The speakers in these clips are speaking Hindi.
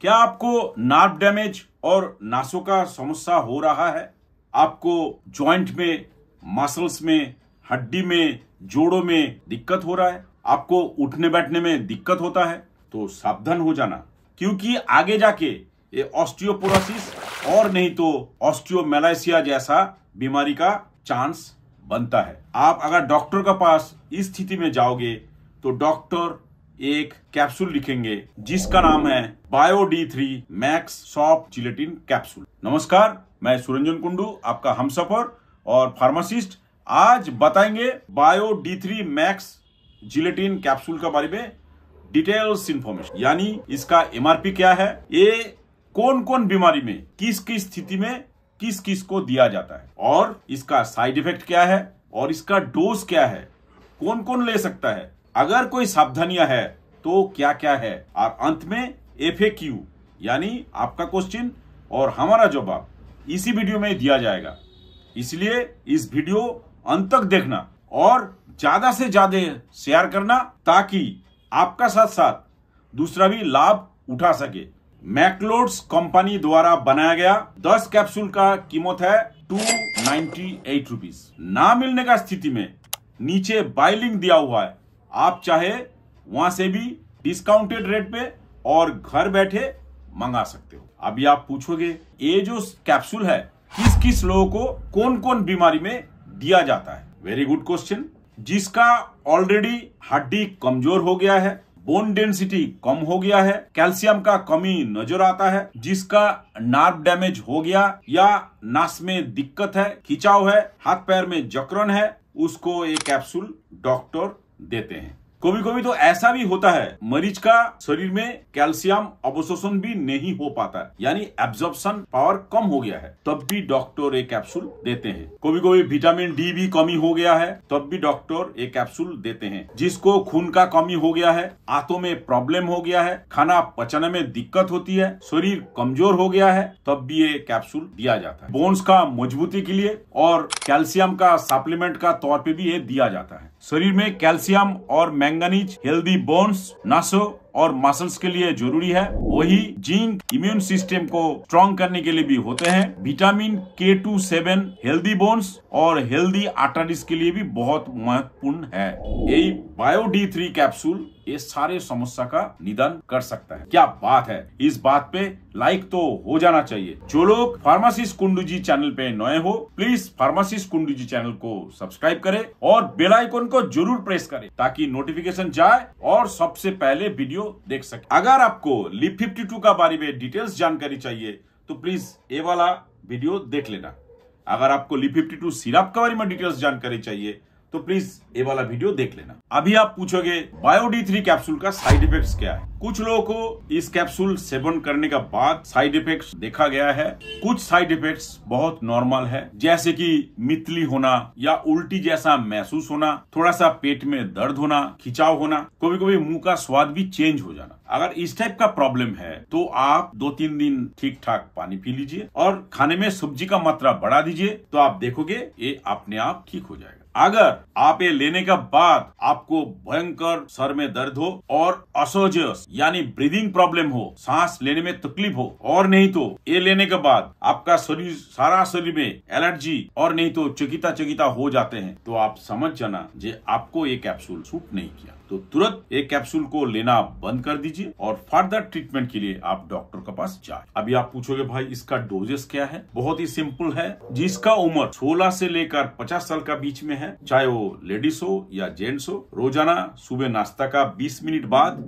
क्या आपको नार्व डैमेज और नासों का समस्या हो रहा है आपको जॉइंट में मसल्स में हड्डी में जोड़ों में दिक्कत हो रहा है आपको उठने बैठने में दिक्कत होता है तो सावधान हो जाना क्योंकि आगे जाके ये ऑस्टियोपोरोसिस और नहीं तो ऑस्टियोमेलाइसिया जैसा बीमारी का चांस बनता है आप अगर डॉक्टर के पास इस स्थिति में जाओगे तो डॉक्टर एक कैप्सूल लिखेंगे जिसका नाम है bio D three max soft gelatin capsule नमस्कार मैं सुरंजन कुंडू आपका हम सफर और फार्मासिस्ट आज बताएंगे bio D three max gelatin capsule के बारे में डिटेल्स इंफॉर्मेशन यानी इसका एमआरपी क्या है ये कौन कौन बीमारी में किस किस स्थिति में किस किस को दिया जाता है और इसका साइड इफेक्ट क्या है और इसका डोज क्या है कौन कौन ले सकता है अगर कोई सावधानियां है तो क्या क्या है और अंत में एफ यानी आपका क्वेश्चन और हमारा जवाब इसी वीडियो में दिया जाएगा इसलिए इस वीडियो अंत तक देखना और ज्यादा से ज्यादा शेयर करना ताकि आपका साथ साथ दूसरा भी लाभ उठा सके मैक्लोड्स कंपनी द्वारा बनाया गया 10 कैप्सूल का कीमत है टू नाइन्टी एट ना मिलने का स्थिति में नीचे बाइलिंग दिया हुआ है आप चाहे वहां से भी डिस्काउंटेड रेट पे और घर बैठे मंगा सकते हो अभी आप पूछोगे ये जो कैप्सूल है किस किस लोगों को कौन कौन बीमारी में दिया जाता है वेरी गुड क्वेश्चन जिसका ऑलरेडी हड्डी कमजोर हो गया है बोन डेंसिटी कम हो गया है कैल्शियम का कमी नजर आता है जिसका नार्व डैमेज हो गया या नस में दिक्कत है खिंचाव है हाथ पैर में जकड़न है उसको ये कैप्सूल डॉक्टर देते हैं कभी कभी तो ऐसा भी होता है मरीज का शरीर में कैल्शियम अवशोषण भी नहीं हो पाता है यानी एब्जॉर्प्शन पावर कम हो गया है तब भी डॉक्टर एक कैप्सूल देते हैं कभी कभी विटामिन डी भी कमी हो गया है तब भी डॉक्टर एक कैप्सूल देते हैं जिसको खून का कमी हो गया है आंतों में प्रॉब्लम हो गया है खाना पचाने में दिक्कत होती है शरीर कमजोर हो गया है तब भी ये कैप्सूल दिया जाता है बोन्स का मजबूती के लिए और कैल्शियम का सप्लीमेंट का तौर पर भी ये दिया जाता है शरीर में कैल्शियम और मैंगनीज हेल्दी बोन्स नसों और मसल्स के लिए जरूरी है वही जिंक इम्यून सिस्टम को स्ट्रॉन्ग करने के लिए भी होते हैं vitamin K two seven healthy bones और हेल्दी आटाडिस के लिए भी बहुत महत्वपूर्ण है यही बायो डी थ्री कैप्सूल ये सारे समस्या का निदान कर सकता है क्या बात है इस बात पे लाइक तो हो जाना चाहिए जो लोग फार्मासिस्ट कुंडू जी चैनल पे नए हो please pharmacist Kundu ji channel को सब्सक्राइब करें और बेल आइकन को जरूर प्रेस करें ताकि नोटिफिकेशन जाए और सबसे पहले वीडियो देख सकते अगर आपको लिप टू का बारे में डिटेल्स जानकारी चाहिए तो प्लीज ये वाला वीडियो देख लेना अगर आपको लिप फिफ्टी टू सिरप के बारे में डिटेल्स जानकारी चाहिए तो प्लीज ये वाला वीडियो देख लेना अभी आप पूछोगे बायोडी थ्री कैप्सूल का साइड इफेक्ट क्या है कुछ लोगों को इस कैप्सूल सेवन करने का बाद साइड इफेक्ट देखा गया है कुछ साइड इफेक्ट्स बहुत नॉर्मल है जैसे कि मितली होना या उल्टी जैसा महसूस होना थोड़ा सा पेट में दर्द होना खिंचाव होना कभी कभी मुंह का स्वाद भी चेंज हो जाना अगर इस टाइप का प्रॉब्लम है तो आप दो तीन दिन ठीक ठाक पानी पी लीजिए और खाने में सब्जी का मात्रा बढ़ा दीजिए तो आप देखोगे ये अपने आप ठीक हो जाएगा अगर आप ये लेने के बाद आपको भयंकर सर में दर्द हो और असोजियस यानी ब्रीदिंग प्रॉब्लम हो सांस लेने में तकलीफ हो और नहीं तो ये लेने के बाद आपका शरीर सारा शरीर में एलर्जी और नहीं तो चकिता चकिता हो जाते हैं तो आप समझ जाना जे आपको ये कैप्सूल सूट नहीं किया तो तुरंत एक कैप्सूल को लेना बंद कर दीजिए और फर्दर ट्रीटमेंट के लिए आप डॉक्टर के पास जाए अभी आप पूछोगे भाई इसका डोजेस क्या है बहुत ही सिंपल है जिसका उम्र 16 से लेकर 50 साल का बीच में है चाहे वो लेडीज हो या जेंट्स हो रोजाना सुबह नाश्ता का 20 मिनट बाद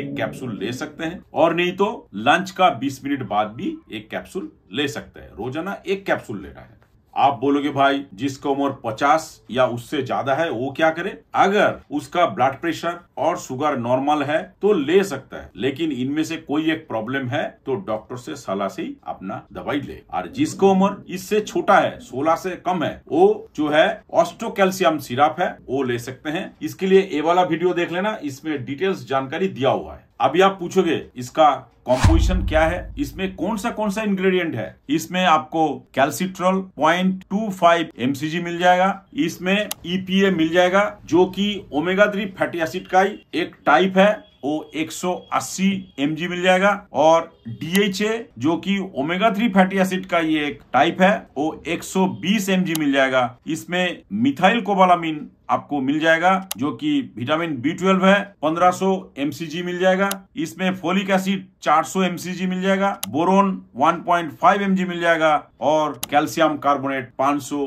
एक कैप्सूल ले सकते हैं और नहीं तो लंच का 20 मिनट बाद भी एक कैप्सूल ले सकते हैं रोजाना एक कैप्सूल लेना है आप बोलोगे भाई जिसका उम्र 50 या उससे ज्यादा है वो क्या करे अगर उसका ब्लड प्रेशर और शुगर नॉर्मल है तो ले सकता है लेकिन इनमें से कोई एक प्रॉब्लम है तो डॉक्टर से सलाह से अपना दवाई ले और जिसको उम्र इससे छोटा है 16 से कम है वो जो है ऑस्ट्रो कैल्सियम सिराप है वो ले सकते हैं इसके लिए ए वाला वीडियो देख लेना इसमें डिटेल्स जानकारी दिया हुआ है अभी आप पूछोगे इसका कॉम्पोजिशन क्या है इसमें कौन सा कौन सा इंग्रेडिएंट है इसमें आपको calcitriol point two five MCG मिल जाएगा इसमें ईपीए e मिल जाएगा जो कि ओमेगा थ्री फैटी एसिड का ही एक टाइप है वो 180 mg मिल जाएगा और DHA जो कि ओमेगा थ्री फैटी एसिड का ये एक टाइप है वो 120 mg मिल जाएगा इसमें मिथाइल कोबालामिन आपको मिल जाएगा जो कि विटामिन बी ट्वेल्व है 1500 mcg मिल जाएगा इसमें फोलिक एसिड 400 एमसीजी मिल जाएगा बोरोन 1.5 एमजी मिल जाएगा और कैल्शियम कार्बोनेट 500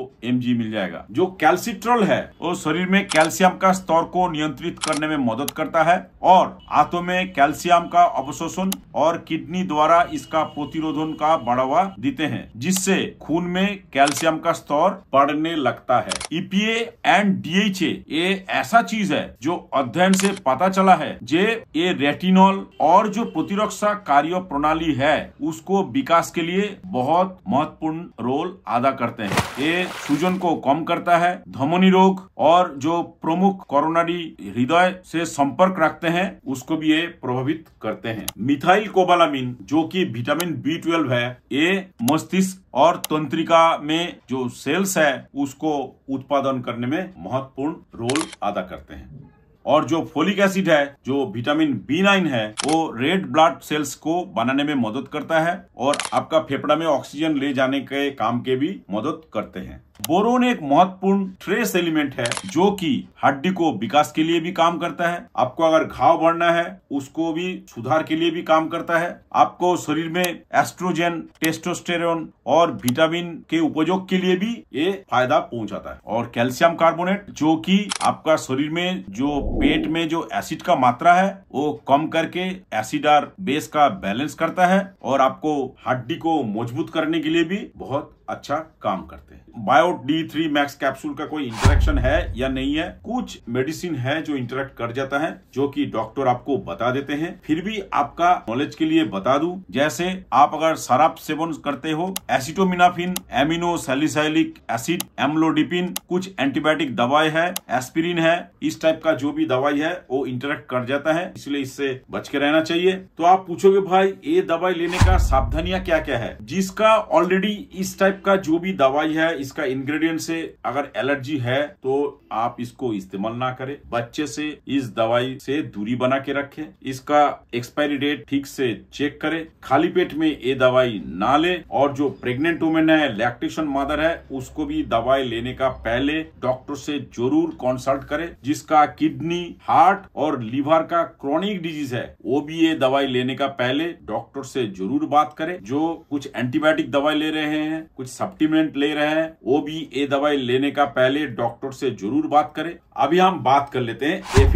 जी मिल जाएगा जो कैल्सिट्रोल है वो शरीर में कैल्शियम का स्तर को नियंत्रित करने में मदद करता है और आंतों में कैल्शियम का अवशोषण और किडनी द्वारा इसका प्रतिरोधन का बढ़ावा देते हैं जिससे खून में कैल्शियम का स्तर बढ़ने लगता है ईपीए एंड डीएचए ये ऐसा चीज है जो अध्ययन से पता चला है जे ये रेटिनॉल और जो प्रतिरक्षा कार्य प्रणाली है उसको विकास के लिए बहुत महत्वपूर्ण रोल अदा करते हैं ये सूजन को कम करता है धमनी रोग और जो प्रमुख कोरोनरी हृदय से संपर्क रखते हैं उसको भी ये प्रभावित करते हैं मिथाइल कोबालामिन जो कि विटामिन बी ट्वेल्व है ये मस्तिष्क और तंत्रिका में जो सेल्स है उसको उत्पादन करने में महत्वपूर्ण रोल अदा करते हैं और जो फोलिक एसिड है जो विटामिन बी नाइन है वो रेड ब्लड सेल्स को बनाने में मदद करता है और आपका फेफड़ा में ऑक्सीजन ले जाने के काम के भी मदद करते हैं बोरोन एक महत्वपूर्ण ट्रेस एलिमेंट है जो कि हड्डी को विकास के लिए भी काम करता है आपको अगर घाव बढ़ना है उसको भी सुधार के लिए भी काम करता है आपको शरीर में एस्ट्रोजन टेस्टोस्टेरोन और विटामिन के उपयोग के लिए भी ये फायदा पहुंचाता है और कैल्शियम कार्बोनेट जो कि आपका शरीर में जो पेट में जो एसिड का मात्रा है वो कम करके एसिड और बेस का बैलेंस करता है और आपको हड्डी को मजबूत करने के लिए भी बहुत अच्छा काम करते हैं bio D three max capsule का कोई इंटरेक्शन है या नहीं है कुछ मेडिसिन है जो इंटरेक्ट कर जाता है जो कि डॉक्टर आपको बता देते हैं फिर भी आपका नॉलेज के लिए बता दू जैसे आप अगर शराब सेवन करते हो acetaminophen amino salicylic acid amlodipine कुछ एंटीबायोटिक दवाई है एस्पिरिन है इस टाइप का जो भी दवाई है वो इंटरेक्ट कर जाता है इसलिए इससे बच के रहना चाहिए तो आप पूछोगे भाई ये दवाई लेने का सावधानियां क्या क्या है जिसका ऑलरेडी इस टाइप टाइप का जो भी दवाई है इसका इंग्रेडिएंट से अगर एलर्जी है तो आप इसको इस्तेमाल ना करें बच्चे से इस दवाई से दूरी बना के रखे इसका एक्सपायरी डेट ठीक से चेक करें खाली पेट में ये दवाई ना ले और जो प्रेग्नेंट वुमेन है लैक्टेशन मदर है उसको भी दवाई लेने का पहले डॉक्टर से जरूर कंसल्ट करें जिसका किडनी हार्ट और लिवर का क्रॉनिक डिजीज है वो भी ये दवाई लेने का पहले डॉक्टर से जरूर बात करें जो कुछ एंटीबायोटिक दवाई ले रहे हैं कुछ कोई सप्लीमेंट ले रहे हैं वो भी ये दवाई लेने का पहले डॉक्टर से जरूर बात करें अभी हम बात कर लेते हैं एफ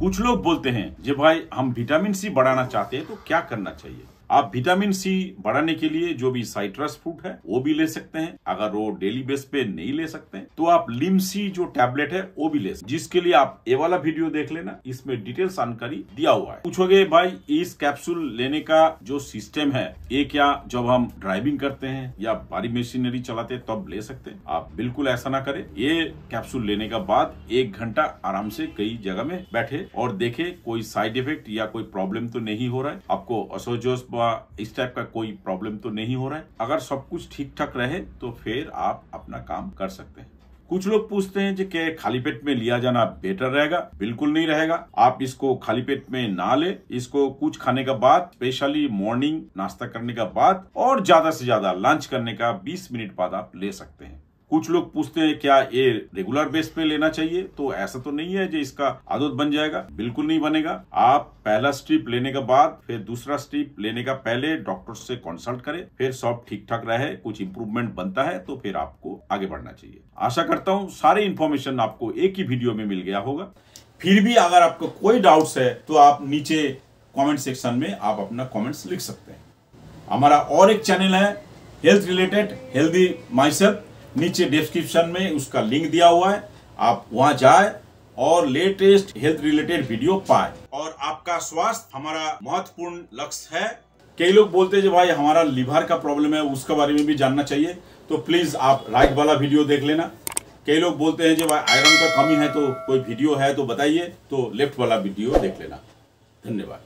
कुछ लोग बोलते हैं जी भाई हम विटामिन सी बढ़ाना चाहते हैं तो क्या करना चाहिए आप विटामिन सी बढ़ाने के लिए जो भी साइट्रस फ्रूट है वो भी ले सकते हैं अगर वो डेली बेस पे नहीं ले सकते हैं, तो आप लिमसी जो टैबलेट है वो भी ले सकते जिसके लिए आप ये वाला वीडियो देख लेना इसमें डिटेल जानकारी दिया हुआ है पूछोगे भाई इस कैप्सूल लेने का जो सिस्टम है ये क्या जब हम ड्राइविंग करते हैं या भारी मशीनरी चलाते तब तो ले सकते हैं आप बिल्कुल ऐसा ना करें ये कैप्सूल लेने का बाद एक घंटा आराम से कई जगह में बैठे और देखे कोई साइड इफेक्ट या कोई प्रॉब्लम तो नहीं हो रहा है आपको असोजोस अथवा इस टाइप का कोई प्रॉब्लम तो नहीं हो रहा है अगर सब कुछ ठीक ठाक रहे तो फिर आप अपना काम कर सकते हैं कुछ लोग पूछते हैं कि खाली पेट में लिया जाना बेटर रहेगा बिल्कुल नहीं रहेगा आप इसको खाली पेट में ना ले इसको कुछ खाने का बाद स्पेशली मॉर्निंग नाश्ता करने का बाद और ज्यादा से ज्यादा लंच करने का 20 मिनट बाद आप ले सकते हैं कुछ लोग पूछते हैं क्या ये रेगुलर बेस पे लेना चाहिए तो ऐसा तो नहीं है जो इसका आदत बन जाएगा बिल्कुल नहीं बनेगा आप पहला स्ट्रिप लेने के बाद फिर दूसरा स्ट्रिप लेने का पहले डॉक्टर से कंसल्ट करें फिर सब ठीक ठाक रहे कुछ इंप्रूवमेंट बनता है तो फिर आपको आगे बढ़ना चाहिए आशा करता हूँ सारे इन्फॉर्मेशन आपको एक ही वीडियो में मिल गया होगा फिर भी अगर आपको कोई डाउट्स है तो आप नीचे कॉमेंट सेक्शन में आप अपना कॉमेंट्स लिख सकते हैं हमारा और एक चैनल है हेल्थ रिलेटेड हेल्दी माइसेल्फ नीचे डिस्क्रिप्शन में उसका लिंक दिया हुआ है आप वहां जाए और लेटेस्ट हेल्थ रिलेटेड वीडियो पाए और आपका स्वास्थ्य हमारा महत्वपूर्ण लक्ष्य है कई लोग बोलते हैं भाई हमारा लिवर का प्रॉब्लम है उसके बारे में भी जानना चाहिए तो प्लीज आप राइट वाला वीडियो देख लेना कई लोग बोलते हैं भाई आयरन का कमी है तो कोई वीडियो है तो बताइए तो लेफ्ट वाला वीडियो देख लेना धन्यवाद